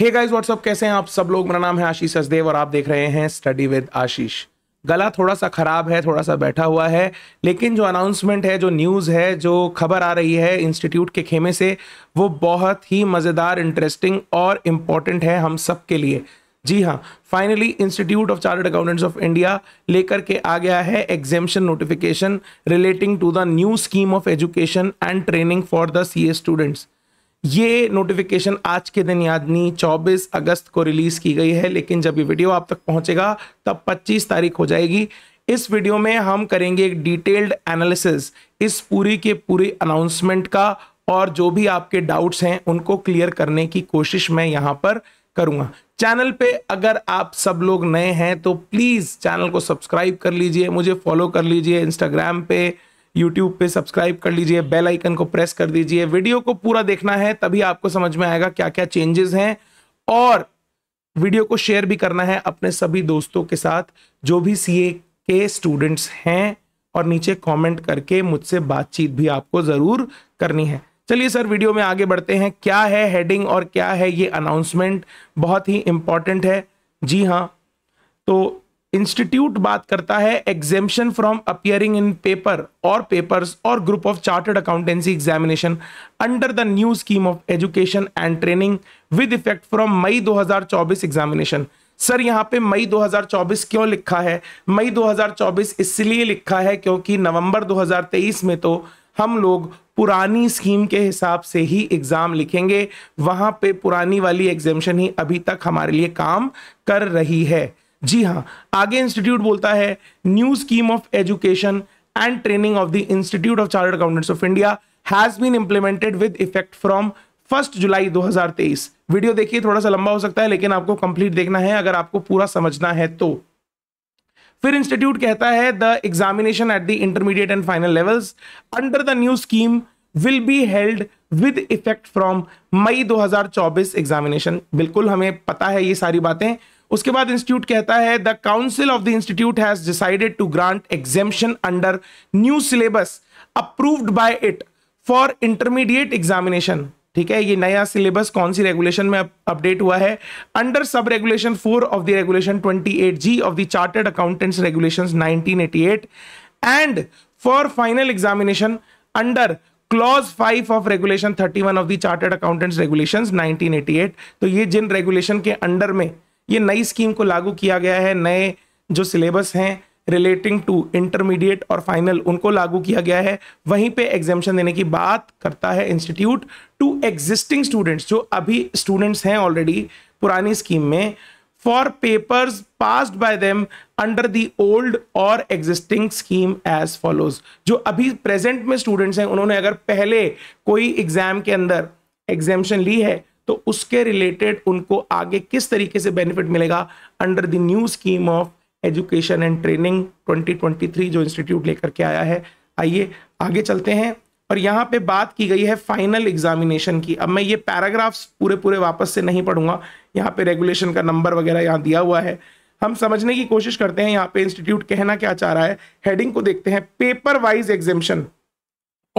Hey guys what's up कैसे हैं आप सब लोग मेरा नाम है आशीष सचदेव और आप देख रहे हैं स्टडी विद आशीष गला थोड़ा सा ख़राब है थोड़ा सा बैठा हुआ है लेकिन जो अनाउंसमेंट है जो न्यूज़ है जो खबर आ रही है इंस्टीट्यूट के खेमे से वो बहुत ही मज़ेदार इंटरेस्टिंग और इम्पॉर्टेंट है हम सब के लिए जी हाँ finally institute of chartered accountants of India लेकर के आ गया है exemption notification relating to the new scheme of education and training for the C students ये नोटिफिकेशन आज के दिन यानी 24 अगस्त को रिलीज की गई है लेकिन जब ये वीडियो आप तक पहुंचेगा तब 25 तारीख हो जाएगी इस वीडियो में हम करेंगे एक डिटेल्ड एनालिसिस इस पूरी के पूरी अनाउंसमेंट का और जो भी आपके डाउट्स हैं उनको क्लियर करने की कोशिश मैं यहाँ पर करूँगा चैनल पे अगर आप सब लोग नए हैं तो प्लीज़ चैनल को सब्सक्राइब कर लीजिए मुझे फॉलो कर लीजिए इंस्टाग्राम पे यूट्यूब पे सब्सक्राइब कर लीजिए बेल आइकन को प्रेस कर दीजिए वीडियो को पूरा देखना है तभी आपको समझ में आएगा क्या क्या चेंजेस हैं और वीडियो को शेयर भी करना है अपने सभी दोस्तों के साथ जो भी सी के स्टूडेंट्स हैं और नीचे कमेंट करके मुझसे बातचीत भी आपको ज़रूर करनी है चलिए सर वीडियो में आगे बढ़ते हैं क्या है हेडिंग और क्या है ये अनाउंसमेंट बहुत ही इंपॉर्टेंट है जी हाँ तो इंस्टीट्यूट बात करता है exemption from appearing in paper or papers or group of chartered accountancy examination under the new scheme of education and training with effect from May 2024 examination sir यहाँ पे मई 2024 क्यों लिखा है मई 2024 इसलिए लिखा है क्योंकि नवंबर 2023 में तो हम लोग पुरानी स्कीम के हिसाब से ही एग्ज़ाम लिखेंगे वहाँ पे पुरानी वाली एग्जामेशन ही अभी तक हमारे लिए काम कर रही है जी हाँ आगे इंस्टीट्यूट बोलता है new scheme of education and training of the institute of chartered accountants of India has been implemented with effect from first July 2023 video देखिए थोड़ा सा लंबा हो सकता है लेकिन आपको कंप्लीट देखना है अगर आपको पूरा समझना है तो फिर इंस्टीट्यूट कहता है the examination at the intermediate and final levels under the new scheme will be held with effect from May 2024 examination बिल्कुल हमें पता है ये सारी बातें उसके बाद इंस्टीट्यूट कहता है the council of the institute has decided to grant exemption under new syllabus approved by it for intermediate examination ठीक है ये नया सिलेबस कौन सी रेगुलेशन में अपडेट हुआ है under sub regulation four of the regulation 28 G of the chartered accountants regulation 1988 and for final examination under clause five of regulation 31 of the chartered accountants regulation 1988 तो ये जिन रेगुलेशन के under में ये नई scheme को लागू किया गया है नए जो सिलेबस हैं रिलेटिंग टू इंटरमीडिएट और फाइनल उनको लागू किया गया है वहीं पे एग्जामेशन देने की बात करता है इंस्टीट्यूट टू एग्जिस्टिंग स्टूडेंट्स जो अभी स्टूडेंट्स हैं ऑलरेडी पुरानी स्कीम में for papers passed by them under the old or existing scheme as follows जो अभी प्रेजेंट में स्टूडेंट्स हैं उन्होंने अगर पहले कोई एग्जाम के अंदर एग्जामेशन ली है तो उसके रिलेटेड उनको आगे किस तरीके से बेनिफिट मिलेगा under the new scheme of education and training 2023 जो इंस्टीट्यूट लेकर के आया है आइए आगे चलते हैं और यहाँ पे बात की गई है फाइनल एग्जामिनेशन की अब मैं ये पैराग्राफ्स पूरे पूरे वापस से नहीं पढ़ूंगा यहाँ पे रेगुलेशन का नंबर वगैरह यहाँ दिया हुआ है हम समझने की कोशिश करते हैं यहाँ पे इंस्टीट्यूट कहना क्या चाह रहा है हेडिंग को देखते हैं paper wise examination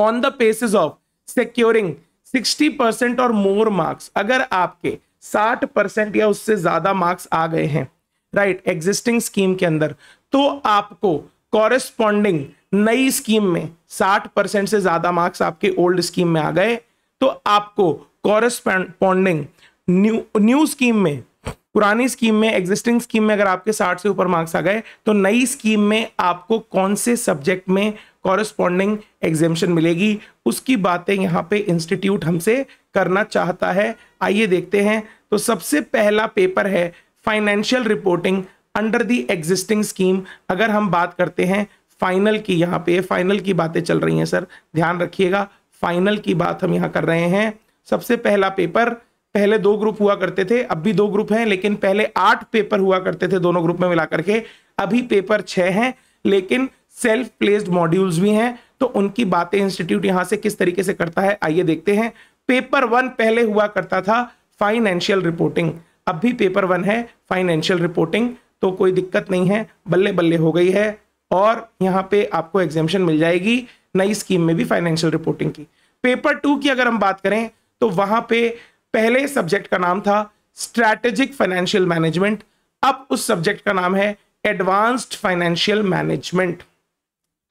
on the basis of securing sixty percent or more marks अगर आपके साठ परसेंट या उससे ज्यादा मार्क्स आ गए हैं राइट एग्जिस्टिंग स्कीम के अंदर तो आपको कॉरेस्पॉन्डिंग नई स्कीम में साठ परसेंट से ज्यादा मार्क्स आपके ओल्ड स्कीम में आ गए तो आपको कॉरेस्पॉन्डिंग न्यू न्यू स्कीम में पुरानी स्कीम में एग्जिस्टिंग स्कीम में अगर आपके साठ से ऊपर मार्क्स आ गए तो नई स्कीम में आपको कौन से सब्जेक्ट में कॉरस्पॉन्डिंग एग्जेम्शन मिलेगी उसकी बातें यहाँ पे इंस्टीट्यूट हमसे करना चाहता है आइए देखते हैं तो सबसे पहला पेपर है financial reporting under the existing scheme अगर हम बात करते हैं फाइनल की यहाँ पे फाइनल की बातें चल रही हैं सर ध्यान रखिएगा फाइनल की बात हम यहाँ कर रहे हैं सबसे पहला पेपर पहले दो ग्रुप हुआ करते थे अब भी दो ग्रुप हैं लेकिन पहले आठ पेपर हुआ करते थे दोनों ग्रुप में मिला करके अभी पेपर छः हैं लेकिन सेल्फ प्लेस्ड मॉड्यूल्स भी हैं तो उनकी बातें इंस्टीट्यूट यहां से किस तरीके से करता है आइए देखते हैं पेपर वन पहले हुआ करता था फाइनेंशियल रिपोर्टिंग अब भी पेपर वन है फाइनेंशियल रिपोर्टिंग तो कोई दिक्कत नहीं है बल्ले बल्ले हो गई है और यहाँ पे आपको एग्जामेशन मिल जाएगी नई स्कीम में भी फाइनेंशियल रिपोर्टिंग की पेपर टू की अगर हम बात करें तो वहां पे पहले सब्जेक्ट का नाम था स्ट्रैटेजिक फाइनेंशियल मैनेजमेंट अब उस सब्जेक्ट का नाम है एडवांस्ड फाइनेंशियल मैनेजमेंट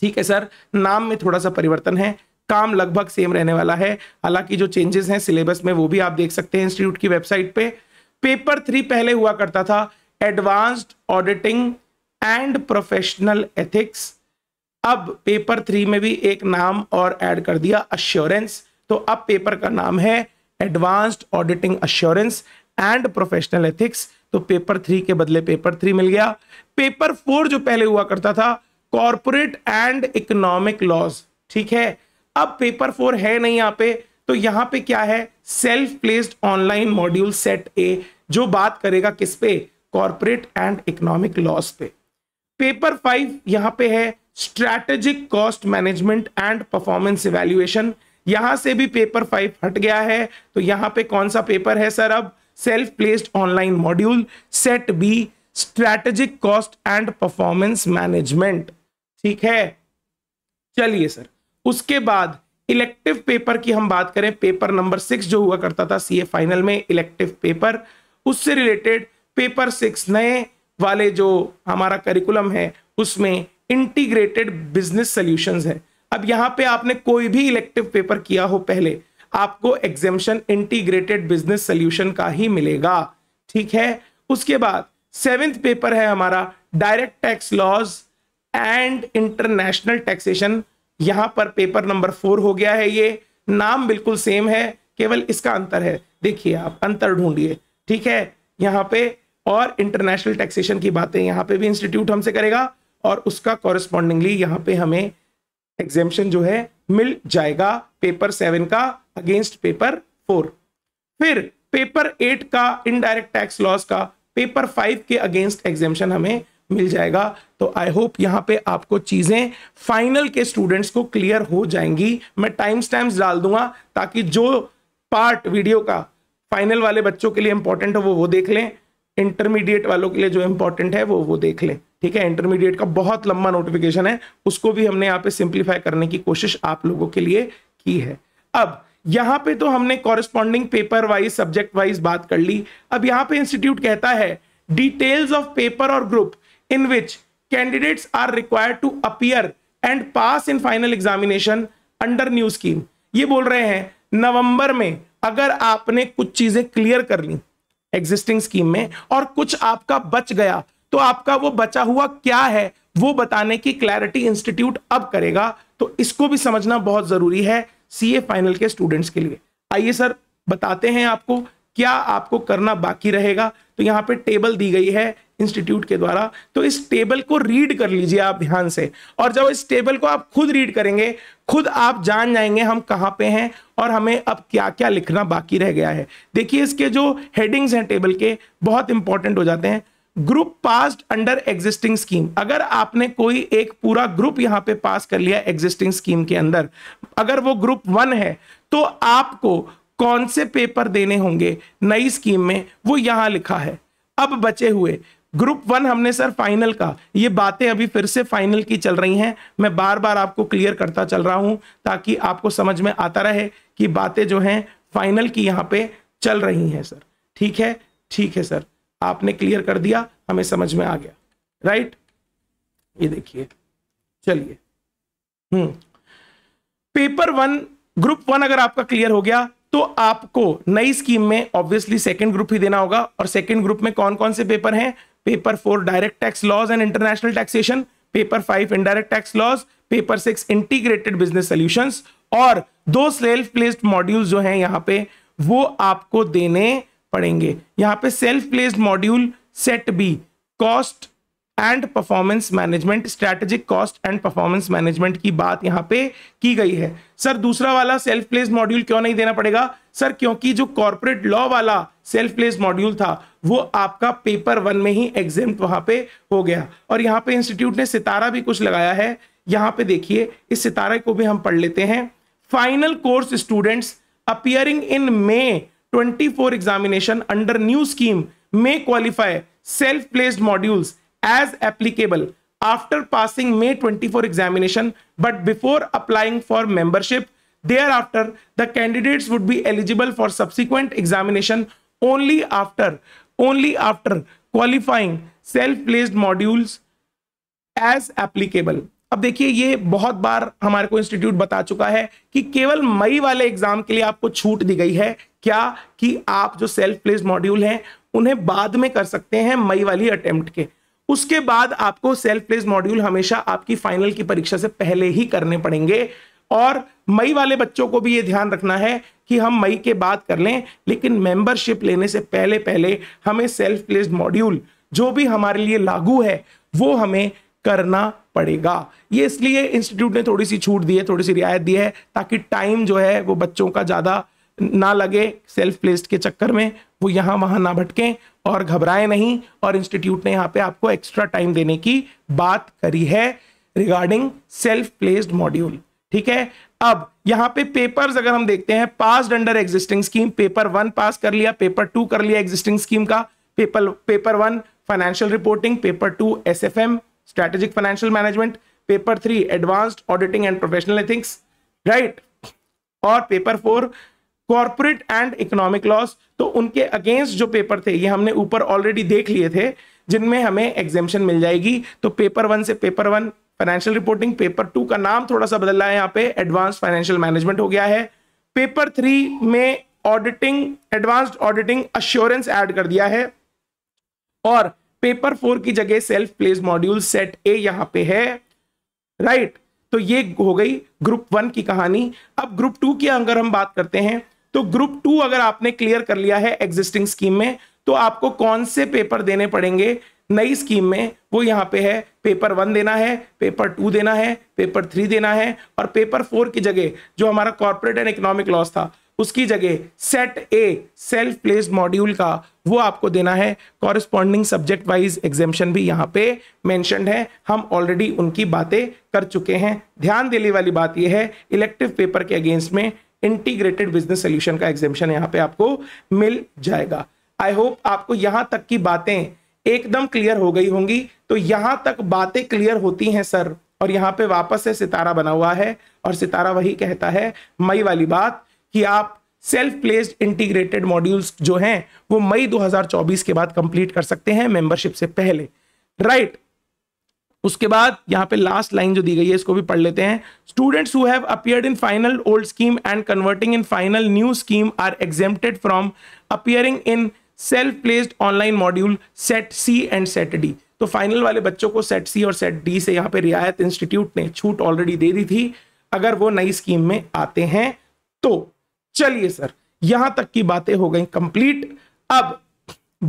ठीक है सर नाम में थोड़ा सा परिवर्तन है काम लगभग सेम रहने वाला है हालांकि जो चेंजेस हैं सिलेबस में वो भी आप देख सकते हैं इंस्टीट्यूट की वेबसाइट पे पेपर थ्री पहले हुआ करता था advanced auditing and professional ethics अब पेपर थ्री में भी एक नाम और ऐड कर दिया अश्योरेंस तो अब पेपर का नाम है advanced auditing assurance and professional ethics तो पेपर थ्री के बदले पेपर थ्री मिल गया पेपर फोर जो पहले हुआ करता था कॉरपोरेट एंड इकोनॉमिक लॉज ठीक है अब पेपर फोर है नहीं यहाँ पे तो यहाँ पे क्या है self placed online module set A जो बात करेगा किस पे कॉरपोरेट एंड इकोनॉमिक लॉस पे पेपर फाइव यहाँ पे है strategic cost management and performance evaluation यहां से भी पेपर फाइव हट गया है तो यहाँ पे कौन सा पेपर है सर अब self placed online module set B strategic cost and performance management ठीक है चलिए सर उसके बाद इलेक्टिव पेपर की हम बात करें पेपर नंबर सिक्स जो हुआ करता था सीए फाइनल में इलेक्टिव पेपर उससे रिलेटेड पेपर सिक्स नए वाले जो हमारा करिकुलम है उसमें इंटीग्रेटेड बिजनेस सॉल्यूशंस है अब यहाँ पे आपने कोई भी इलेक्टिव पेपर किया हो पहले आपको एग्जेम्शन इंटीग्रेटेड बिजनेस सोल्यूशन का ही मिलेगा ठीक है उसके बाद सेवेंथ पेपर है हमारा direct tax laws and international taxation यहां पर पेपर नंबर फोर हो गया है ये नाम बिल्कुल सेम है केवल इसका अंतर है देखिए आप अंतर ढूंढिए ठीक है यहां पे और इंटरनेशनल टैक्सेशन की बातें यहां पे भी इंस्टीट्यूट हमसे करेगा और उसका कॉरेस्पॉन्डिंगली यहां पे हमें एग्जेम्पन जो है मिल जाएगा पेपर सेवन का अगेंस्ट पेपर फोर फिर पेपर एट का इनडायरेक्ट टैक्स लॉस का पेपर फाइव के अगेंस्ट एग्जेम्पन हमें मिल जाएगा तो आई होप यहाँ पे आपको चीज़ें फाइनल के स्टूडेंट्स को क्लियर हो जाएंगी मैं टाइम स्टैम्स डाल दूंगा ताकि जो पार्ट वीडियो का फाइनल वाले बच्चों के लिए इंपॉर्टेंट हो वो वो देख लें इंटरमीडिएट वालों के लिए जो इंपॉर्टेंट है वो वो देख लें ठीक है इंटरमीडिएट का बहुत लंबा नोटिफिकेशन है उसको भी हमने यहाँ पे सिंप्लीफाई करने की कोशिश आप लोगों के लिए की है अब यहाँ पे तो हमने corresponding paper wise subject wise बात कर ली अब यहाँ पे इंस्टीट्यूट कहता है details of paper or group in which candidates are required to appear and pass in final examination under new scheme ये बोल रहे हैं नवंबर में अगर आपने कुछ चीजें क्लियर कर ली एग्जिस्टिंग स्कीम में और कुछ आपका बच गया तो आपका वो बचा हुआ क्या है वो बताने की क्लैरिटी इंस्टीट्यूट अब करेगा तो इसको भी समझना बहुत जरूरी है सीए फाइनल के स्टूडेंट्स के लिए आइए सर बताते हैं आपको क्या आपको करना बाकी रहेगा तो यहाँ पे टेबल दी गई है इंस्टीट्यूट के द्वारा तो इस टेबल को रीड कर लीजिए आप ध्यान से और जब इस टेबल को आप खुद रीड करेंगे खुद आप जान जाएंगे हम कहाँ पे हैं और हमें अब क्या क्या लिखना बाकी रह गया है देखिए इसके जो हेडिंग्स हैं टेबल के बहुत इंपॉर्टेंट हो जाते हैं group passed under existing scheme अगर आपने कोई एक पूरा ग्रुप यहां पे पास कर लिया एग्जिस्टिंग स्कीम के अंदर अगर वो ग्रुप वन है तो आपको कौन से पेपर देने होंगे नई स्कीम में वो यहां लिखा है अब बचे हुए ग्रुप वन हमने सर फाइनल का ये बातें अभी फिर से फाइनल की चल रही हैं मैं बार बार आपको क्लियर करता चल रहा हूं ताकि आपको समझ में आता रहे कि बातें जो हैं फाइनल की यहां पे चल रही हैं सर ठीक है ठीक है सर आपने क्लियर कर दिया हमें समझ में आ गया राइट ये देखिए चलिए हम्म पेपर वन ग्रुप वन अगर आपका क्लियर हो गया तो आपको नई स्कीम में ऑब्वियसली सेकंड ग्रुप ही देना होगा और सेकंड ग्रुप में कौन कौन से पेपर हैं paper four direct tax laws and international taxation paper five indirect tax laws paper six integrated business solution और दो सेल्फ प्लेस्ड मॉड्यूल जो हैं यहाँ पे वो आपको देने पड़ेंगे यहाँ पे self placed module set B cost and performance management strategic cost and performance management की बात यहाँ पे की गई है सर दूसरा वाला सेल्फ प्लेस मॉड्यूल क्यों नहीं देना पड़ेगा सर क्योंकि जो कॉर्पोरेट लॉ वाला सेल्फ प्लेस मॉड्यूल था वो आपका पेपर वन में ही एग्जाम वहां पे हो गया और यहाँ पे इंस्टीट्यूट ने सितारा भी कुछ लगाया है यहाँ पे देखिए इस सितारे को भी हम पढ़ लेते हैं final course students appearing in May 24 examination under new scheme may qualify self placed modules as applicable after passing May 24 examination but before applying for membership thereafter the candidates would be eligible for subsequent examination only after only after qualifying self-placed modules as applicable. अब देखिए ये बहुत बार हमारे को institute बता चुका है कि केवल मई वाले एग्जाम के लिए आपको छूट दी गई है क्या कि आप जो सेल्फ प्लेस मॉड्यूल हैं उन्हें बाद में कर सकते हैं मई वाली अटेम्प्ट के उसके बाद आपको सेल्फ प्लेस मॉड्यूल हमेशा आपकी फाइनल की परीक्षा से पहले ही करने पड़ेंगे और मई वाले बच्चों को भी ये ध्यान रखना है कि हम मई के बाद कर लें लेकिन मेंबरशिप लेने से पहले पहले हमें सेल्फ प्लेस्ड मॉड्यूल जो भी हमारे लिए लागू है वो हमें करना पड़ेगा ये इसलिए इंस्टीट्यूट ने थोड़ी सी छूट दी है थोड़ी सी रियायत दी है ताकि टाइम जो है वो बच्चों का ज़्यादा ना लगे सेल्फ प्लेस्ड के चक्कर में वो यहाँ वहाँ ना भटकें और घबराएं नहीं और इंस्टीट्यूट ने यहाँ पे आपको एक्स्ट्रा टाइम देने की बात करी है रिगार्डिंग सेल्फ प्लेस्ड मॉड्यूल ठीक है अब यहां पे पेपर्स अगर हम देखते हैं pass under existing scheme paper one pass कर लिया पेपर टू कर लिया एग्जिस्टिंग स्कीम का paper paper one financial reporting paper two S F M strategic financial management paper three advanced auditing and professional ethics right और paper four corporate and economic laws तो उनके against जो paper थे ये हमने ऊपर already देख लिए थे जिनमें हमें एग्जेम्पन मिल जाएगी तो पेपर वन से paper one financial reporting paper two का नाम थोड़ा सा बदला है यहाँ पे एडवांस फाइनेंशियल मैनेजमेंट हो गया है पेपर थ्री में auditing advanced auditing assurance add कर दिया है और पेपर फोर की जगह self place module set A यहां पे है राइट right. तो ये हो गई ग्रुप वन की कहानी अब ग्रुप टू की अगर हम बात करते हैं तो ग्रुप टू अगर आपने क्लियर कर लिया है एग्जिस्टिंग स्कीम में तो आपको कौन से पेपर देने पड़ेंगे नई स्कीम में वो यहाँ पे है पेपर वन देना है पेपर टू देना है पेपर थ्री देना है और पेपर फोर की जगह जो हमारा कॉर्पोरेट एंड इकोनॉमिक लॉस था उसकी जगह set A self place module का वो आपको देना है कॉरिस्पॉन्डिंग सब्जेक्ट वाइज एग्जामेशन भी यहाँ पे मैंशनड है हम ऑलरेडी उनकी बातें कर चुके हैं ध्यान देने वाली बात यह है इलेक्टिव पेपर के अगेंस्ट में इंटीग्रेटेड बिजनेस सोल्यूशन का एग्जामेशन यहाँ पे आपको मिल जाएगा आई होप आपको यहाँ तक की बातें एकदम क्लियर हो गई होंगी तो यहां तक बातें क्लियर होती हैं सर और यहाँ पे वापस से सितारा बना हुआ है और सितारा वही कहता है मई वाली बात कि आप सेल्फ प्लेस्ड इंटीग्रेटेड मॉड्यूल्स जो हैं वो मई 2024 के बाद कंप्लीट कर सकते हैं मेंबरशिप से पहले राइट उसके बाद यहाँ पे लास्ट लाइन जो दी गई है इसको भी पढ़ लेते हैं students who have appeared in final old scheme and converting in final new scheme are exempted from appearing in self placed online module set C and set D तो फाइनल वाले बच्चों को सेट सी और सेट डी से यहाँ पे रियायत institute ने छूट ऑलरेडी दे दी थी अगर वो नई स्कीम में आते हैं तो चलिए सर यहां तक की बातें हो गई कंप्लीट अब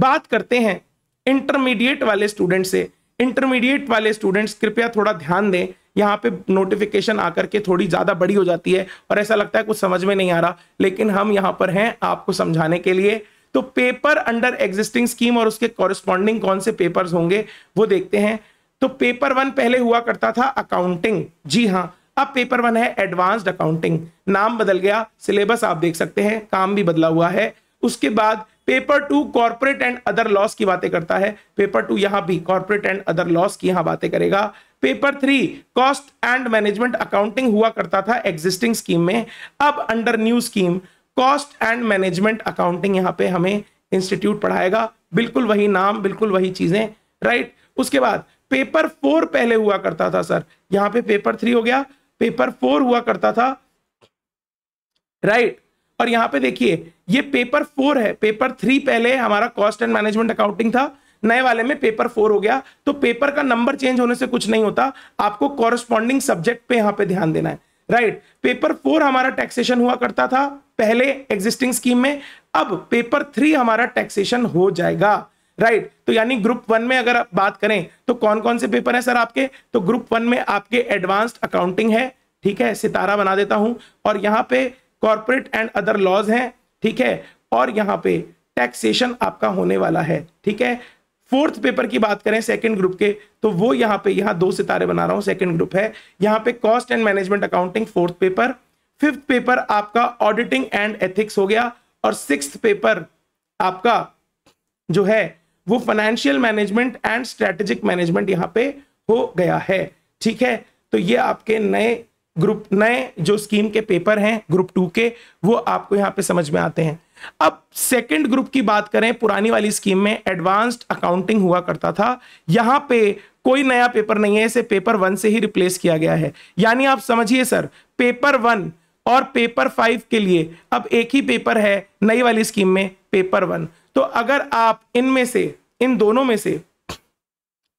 बात करते हैं इंटरमीडिएट वाले स्टूडेंट से इंटरमीडिएट वाले स्टूडेंट्स कृपया थोड़ा ध्यान दें यहाँ पे नोटिफिकेशन आकर के थोड़ी ज़्यादा बड़ी हो जाती है और ऐसा लगता है कुछ समझ में नहीं आ रहा लेकिन हम यहाँ पर हैं आपको समझाने के लिए तो पेपर अंडर एग्जिस्टिंग स्कीम और उसके कॉरेस्पॉन्डिंग कौन से पेपर्स होंगे वो देखते हैं तो पेपर वन पहले हुआ करता था अकाउंटिंग जी हाँ अब पेपर वन है एडवांस्ड अकाउंटिंग नाम बदल गया सिलेबस आप देख सकते हैं काम भी बदला हुआ है उसके बाद paper two corporate and other laws की बातें करता है पेपर टू यहां भी कॉर्पोरेट एंड अदर लॉस की यहां बातें करेगा paper three cost and management accounting हुआ करता था एग्जिस्टिंग स्कीम में अब under new scheme cost and management accounting यहाँ पे हमें इंस्टीट्यूट पढ़ाएगा बिल्कुल वही नाम बिल्कुल वही चीजें राइट उसके बाद पेपर फोर पहले हुआ करता था सर यहाँ पे पेपर थ्री हो गया पेपर फोर हुआ करता था राइट और यहाँ पे देखिए ये पेपर फोर है पेपर थ्री पहले हमारा कॉस्ट एंड मैनेजमेंट अकाउंटिंग था नए वाले में पेपर फोर हो गया तो पेपर का नंबर चेंज होने से कुछ नहीं होता आपको कॉरेस्पॉन्डिंग सब्जेक्ट पे यहाँ पे ध्यान देना है राइट पेपर फोर हमारा टैक्सेशन हुआ करता था पहले एग्जिस्टिंग स्कीम में अब पेपर थ्री हमारा टैक्सेशन हो जाएगा राइट right. तो यानी ग्रुप वन में अगर आप बात करें तो कौन कौन से पेपर हैं सर आपके तो ग्रुप वन में आपके एडवांस्ड अकाउंटिंग है ठीक है सितारा बना देता हूं और यहां पे कॉर्पोरेट एंड अदर लॉज हैं ठीक है और यहां पे टैक्सेशन आपका होने वाला है ठीक है फोर्थ पेपर की बात करें सेकंड ग्रुप के तो वो यहाँ पे यहाँ दो सितारे बना रहा हूँ सेकंड ग्रुप है यहाँ पे cost and management accounting fourth paper fifth paper आपका ऑडिटिंग एंड एथिक्स हो गया और सिक्स पेपर आपका जो है वो financial management and strategic management यहाँ पे हो गया है ठीक है तो ये आपके नए ग्रुप नए जो स्कीम के पेपर हैं ग्रुप टू के वो आपको यहां पे समझ में आते हैं अब सेकंड ग्रुप की बात करें पुरानी वाली स्कीम में एडवांस्ड अकाउंटिंग हुआ करता था यहां पे कोई नया पेपर नहीं है इसे पेपर वन से ही रिप्लेस किया गया है यानी आप समझिए सर पेपर वन और पेपर फाइव के लिए अब एक ही पेपर है नई वाली स्कीम में पेपर वन तो अगर आप इनमें से इन दोनों में से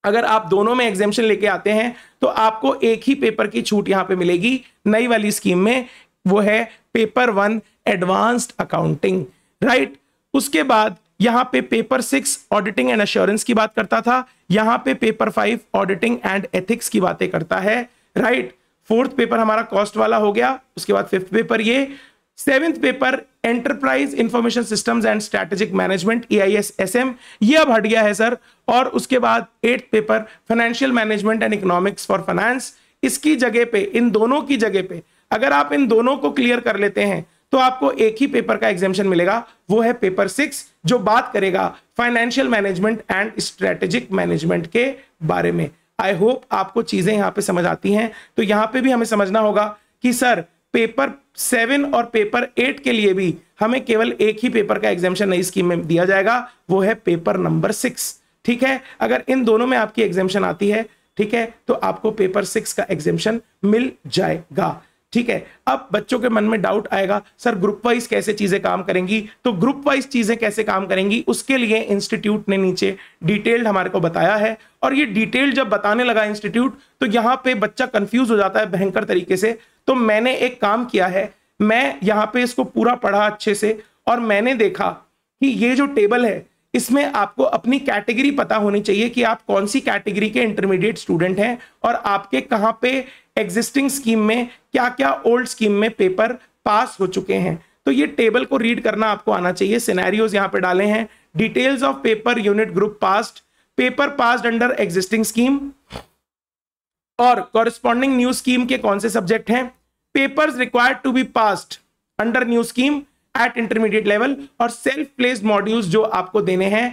अगर आप दोनों में एग्जेम्पन लेके आते हैं तो आपको एक ही पेपर की छूट यहाँ पे मिलेगी नई वाली स्कीम में वो है paper one advanced accounting right उसके बाद यहाँ पे paper six auditing and assurance की बात करता था यहाँ पे paper five auditing and ethics की बातें करता है राइट फोर्थ पेपर हमारा कॉस्ट वाला हो गया उसके बाद फिफ्थ पेपर ये seventh paper enterprise information systems and strategic management E I S S M ये अब हट गया है सर और उसके बाद eighth paper financial management and economics for finance इसकी जगह पे इन दोनों की जगह पे अगर आप इन दोनों को क्लियर कर लेते हैं तो आपको एक ही पेपर का एग्जामिशन मिलेगा वो है पेपर सिक्स जो बात करेगा financial management and strategic management के बारे में आई होप आपको चीजें यहां पे समझ आती हैं तो यहां पे भी हमें समझना होगा कि सर पेपर सेवन और पेपर एट के लिए भी हमें केवल एक ही पेपर का एग्जामेशन नई स्कीम में दिया जाएगा वो है पेपर नंबर सिक्स ठीक है अगर इन दोनों में आपकी एग्जामेशन आती है ठीक है तो आपको पेपर सिक्स का एग्जामेशन मिल जाएगा ठीक है अब बच्चों के मन में डाउट आएगा सर ग्रुप वाइज कैसे चीजें काम करेंगी तो ग्रुप वाइज चीजें कैसे काम करेंगी उसके लिए इंस्टीट्यूट ने नीचे डिटेल्ड हमारे को बताया है और ये डिटेल जब बताने लगा इंस्टीट्यूट तो यहाँ पे बच्चा कंफ्यूज हो जाता है भयंकर तरीके से तो मैंने एक काम किया है मैं यहाँ पे इसको पूरा पढ़ा अच्छे से और मैंने देखा कि ये जो टेबल है इसमें आपको अपनी कैटेगरी पता होनी चाहिए कि आप कौन सी कैटेगरी के इंटरमीडिएट स्टूडेंट हैं और आपके कहाँ पे एग्जिस्टिंग स्कीम में क्या क्या ओल्ड स्कीम में पेपर पास हो चुके हैं तो ये टेबल को रीड करना आपको आना चाहिए सिनेरियोज यहाँ पे डाले हैं details of paper unit group past paper passed under existing scheme और कॉरेस्पॉन्डिंग न्यू स्कीम के कौन से सब्जेक्ट हैं paper required to be pass under new scheme at intermediate level और सेल्फ प्लेस modules जो आपको देने हैं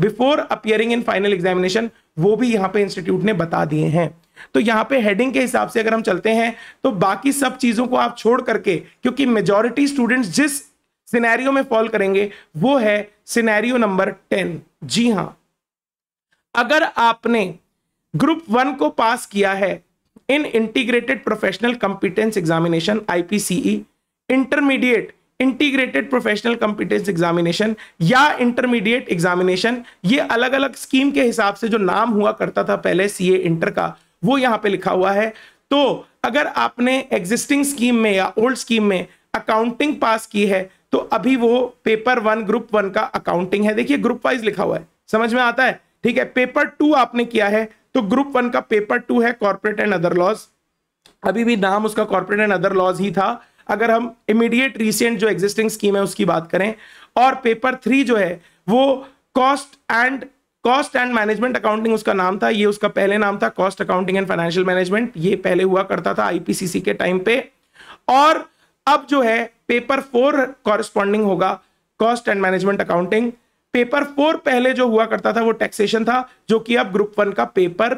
before appearing in final examination वो भी यहाँ पे इंस्टीट्यूट ने बता दिए हैं तो यहाँ पे हेडिंग के हिसाब से अगर हम चलते हैं तो बाकी सब चीजों को आप छोड़ करके क्योंकि मेजोरिटी स्टूडेंट्स जिस सिनेरियो में फॉल करेंगे वो है सिनेरियो नंबर टेन जी हाँ अगर आपने ग्रुप वन को पास किया है in integrated professional competence examination IPCE, intermediate integrated professional competence examination या इंटरमीडिएट एग्जामिनेशन ये अलग अलग स्कीम के हिसाब से जो नाम हुआ करता था पहले सी इंटर का वो यहाँ पे लिखा हुआ है तो अगर आपने एग्जिस्टिंग स्कीम में या ओल्ड स्कीम में अकाउंटिंग पास की है तो अभी वो पेपर वन ग्रुप वन का अकाउंटिंग है देखिए ग्रुप वाइज लिखा हुआ है समझ में आता है ठीक है पेपर टू आपने किया है तो ग्रुप वन का पेपर टू है कॉर्पोरेट एंड अदर लॉज अभी भी नाम उसका कॉर्पोरेट एंड अदर लॉज ही था अगर हम इमीडिएट रिसेंट जो एग्जिस्टिंग स्कीम है उसकी बात करें और पेपर थ्री जो है वो cost and cost and management accounting उसका नाम था ये उसका पहले नाम था cost accounting and financial management ये पहले हुआ करता था आईपीसीसी के टाइम पे और अब जो है पेपर फोर कॉरेस्पॉन्डिंग होगा cost and management accounting paper four पहले जो हुआ करता था वो टैक्सेशन था जो कि अब ग्रुप वन का पेपर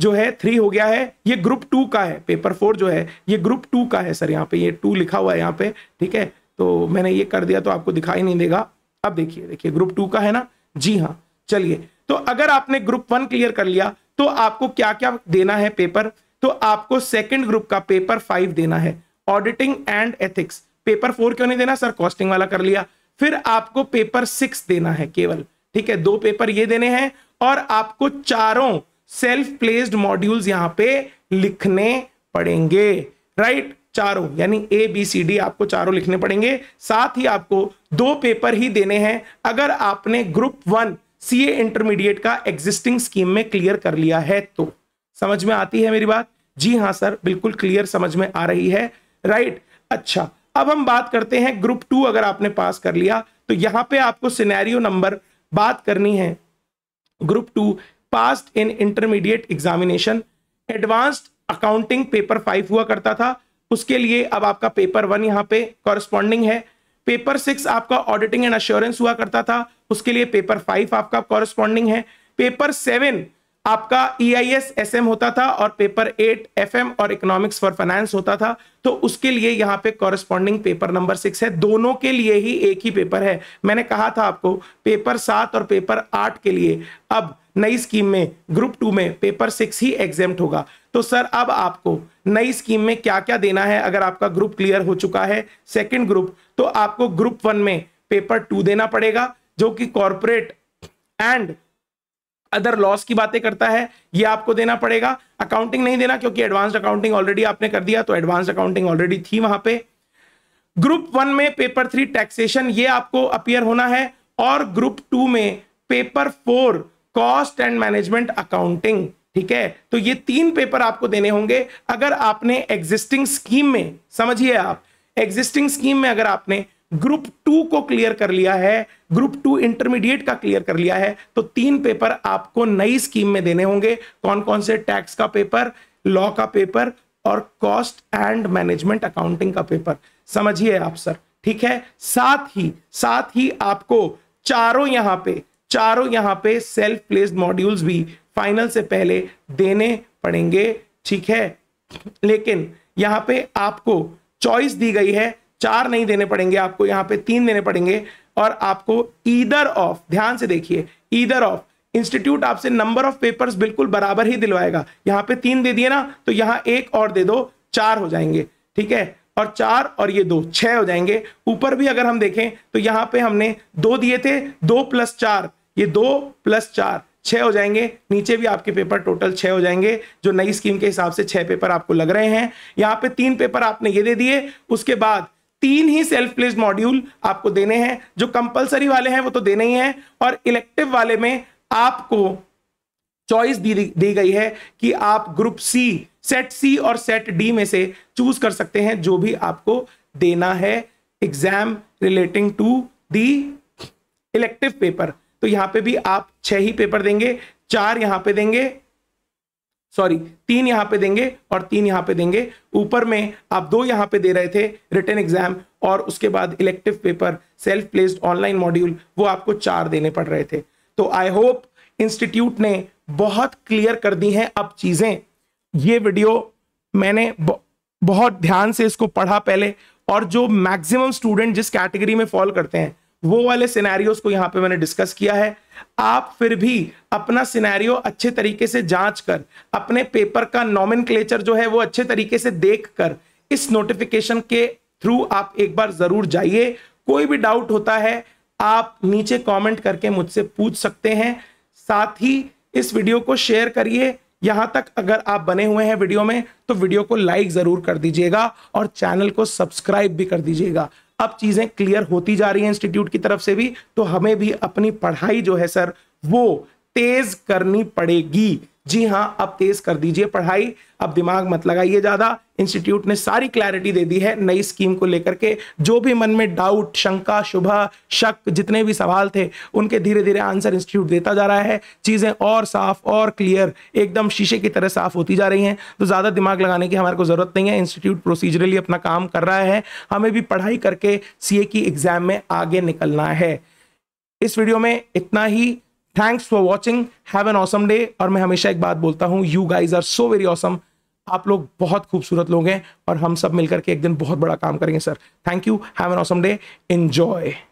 जो है थ्री हो गया है ये ग्रुप टू का है पेपर फोर जो है ये ग्रुप टू का है सर यहाँ पे ये टू लिखा हुआ है यहाँ पे ठीक है तो मैंने ये कर दिया तो आपको दिखाई नहीं देगा अब देखिए देखिए ग्रुप टू का है ना जी हाँ चलिए तो अगर आपने ग्रुप वन क्लियर कर लिया तो आपको क्या क्या देना है पेपर तो आपको सेकेंड ग्रुप का पेपर फाइव देना है auditing and ethics paper four क्यों नहीं देना सर कॉस्टिंग वाला कर लिया फिर आपको पेपर सिक्स देना है केवल ठीक है दो पेपर ये देने हैं और आपको चारों सेल्फ प्लेस्ड मॉड्यूल्स यहां पे लिखने पड़ेंगे राइट चारों यानी ए बी सी डी आपको चारों लिखने पड़ेंगे साथ ही आपको दो पेपर ही देने हैं अगर आपने group one C A intermediate का एग्जिस्टिंग स्कीम में क्लियर कर लिया है तो समझ में आती है मेरी बात जी हाँ सर बिल्कुल क्लियर समझ में आ रही है राइट अच्छा अब हम बात करते हैं ग्रुप टू अगर आपने पास कर लिया तो यहां पे आपको सिनेरियो नंबर बात करनी है group two passed in intermediate examination advanced accounting paper five हुआ करता था उसके लिए अब आपका पेपर वन यहां पे कॉरस्पॉन्डिंग है पेपर सिक्स आपका ऑडिटिंग एंड अश्योरेंस हुआ करता था उसके लिए पेपर फाइव आपका कॉरस्पॉन्डिंग है पेपर सेवन आपका E I S S M होता था और पेपर एट एफ एम और इकोनॉमिक्स फॉर फाइनेंस होता था तो उसके लिए यहाँ पे कॉरेस्पॉन्डिंग पेपर नंबर सिक्स है दोनों के लिए ही एक ही पेपर है मैंने कहा था आपको पेपर सात और पेपर आठ के लिए अब नई स्कीम में ग्रुप टू में पेपर सिक्स ही एग्जाम होगा तो सर अब आपको नई स्कीम में क्या क्या देना है अगर आपका ग्रुप क्लियर हो चुका है सेकेंड ग्रुप तो आपको ग्रुप वन में पेपर टू देना पड़ेगा जो कि कॉरपोरेट एंड अदर लॉस की बातें करता है ये आपको देना पड़ेगा अकाउंटिंग नहीं देना क्योंकि एडवांस अकाउंटिंग ऑलरेडी आपने कर दिया तो एडवांस अकाउंटिंग ऑलरेडी थी वहां पे ग्रुप वन में पेपर थ्री टैक्सेशन ये आपको अपियर होना है और ग्रुप टू में paper four cost and management accounting ठीक है तो ये तीन पेपर आपको देने होंगे अगर आपने एग्जिस्टिंग स्कीम में समझिए आप एग्जिस्टिंग स्कीम में अगर आपने ग्रुप टू को क्लियर कर लिया है ग्रुप टू इंटरमीडिएट का क्लियर कर लिया है तो तीन पेपर आपको नई स्कीम में देने होंगे कौन कौन से टैक्स का पेपर लॉ का पेपर और कॉस्ट एंड मैनेजमेंट अकाउंटिंग का पेपर समझिए आप सर ठीक है साथ ही साथ ही आपको चारों यहां पे चारों यहां पे सेल्फ प्लेस्ड मॉड्यूल्स भी फाइनल से पहले देने पड़ेंगे ठीक है लेकिन यहां पे आपको चॉइस दी गई है चार नहीं देने पड़ेंगे आपको यहाँ पे तीन देने पड़ेंगे और आपको ईदर ऑफ ध्यान से देखिए ईदर ऑफ इंस्टीट्यूट आपसे नंबर ऑफ पेपर्स बिल्कुल बराबर ही दिलवाएगा यहाँ पे तीन दे दिए ना तो यहाँ एक और दे दो चार हो जाएंगे ठीक है और चार और ये दो छह हो जाएंगे ऊपर भी अगर हम देखें तो यहाँ पे हमने दो दिए थे दो प्लस चार ये दो प्लस चार छह हो जाएंगे नीचे भी आपके पेपर टोटल छह हो जाएंगे जो नई स्कीम के हिसाब से छह पेपर आपको लग रहे हैं यहाँ पे तीन पेपर आपने ये दे दिए उसके बाद तीन ही सेल्फ प्लेस मॉड्यूल आपको देने हैं जो कंपलसरी वाले हैं वो तो देने ही हैं और इलेक्टिव वाले में आपको चॉइस दी दी गई है कि आप ग्रुप सी सेट सी और सेट डी में से चूज कर सकते हैं जो भी आपको देना है exam relating to the elective paper तो यहां पे भी आप छह ही पेपर देंगे चार यहां पे देंगे सॉरी तीन यहां पे देंगे और तीन यहां पे देंगे ऊपर में आप दो यहां पे दे रहे थे रिटर्न एग्जाम और उसके बाद elective paper self placed online module वो आपको चार देने पड़ रहे थे तो आई होप इंस्टीट्यूट ने बहुत क्लियर कर दी हैं अब चीज़ें ये वीडियो मैंने बहुत ध्यान से इसको पढ़ा पहले और जो मैक्सिमम स्टूडेंट जिस कैटेगरी में फॉल करते हैं वो वाले सिनेरियोस को यहाँ पे मैंने डिस्कस किया है आप फिर भी अपना सिनेरियो अच्छे तरीके से जांच कर अपने पेपर का नॉमिन जो है वो अच्छे तरीके से देख कर इस नोटिफिकेशन के थ्रू आप एक बार जरूर जाइए कोई भी डाउट होता है आप नीचे कमेंट करके मुझसे पूछ सकते हैं साथ ही इस वीडियो को शेयर करिए यहां तक अगर आप बने हुए हैं वीडियो में तो वीडियो को लाइक जरूर कर दीजिएगा और चैनल को सब्सक्राइब भी कर दीजिएगा अब चीज़ें क्लियर होती जा रही है इंस्टीट्यूट की तरफ से भी तो हमें भी अपनी पढ़ाई जो है सर वो तेज करनी पड़ेगी जी हाँ अब तेज कर दीजिए पढ़ाई अब दिमाग मत लगाइए ज़्यादा इंस्टीट्यूट ने सारी क्लैरिटी दे दी है नई स्कीम को लेकर के जो भी मन में डाउट शंका शुभा शक जितने भी सवाल थे उनके धीरे धीरे आंसर इंस्टीट्यूट देता जा रहा है चीज़ें और साफ और क्लियर एकदम शीशे की तरह साफ होती जा रही हैं तो ज़्यादा दिमाग लगाने की हमारे को ज़रूरत नहीं है इंस्टीट्यूट प्रोसीजरली अपना काम कर रहा है हमें भी पढ़ाई करके सी की एग्ज़ाम में आगे निकलना है इस वीडियो में इतना ही thanks for watching have an awesome day और मैं हमेशा एक बात बोलता हूँ you guys are so very awesome आप लोग बहुत खूबसूरत लोग हैं और हम सब मिलकर के एक दिन बहुत बड़ा काम करेंगे sir thank you have an awesome day enjoy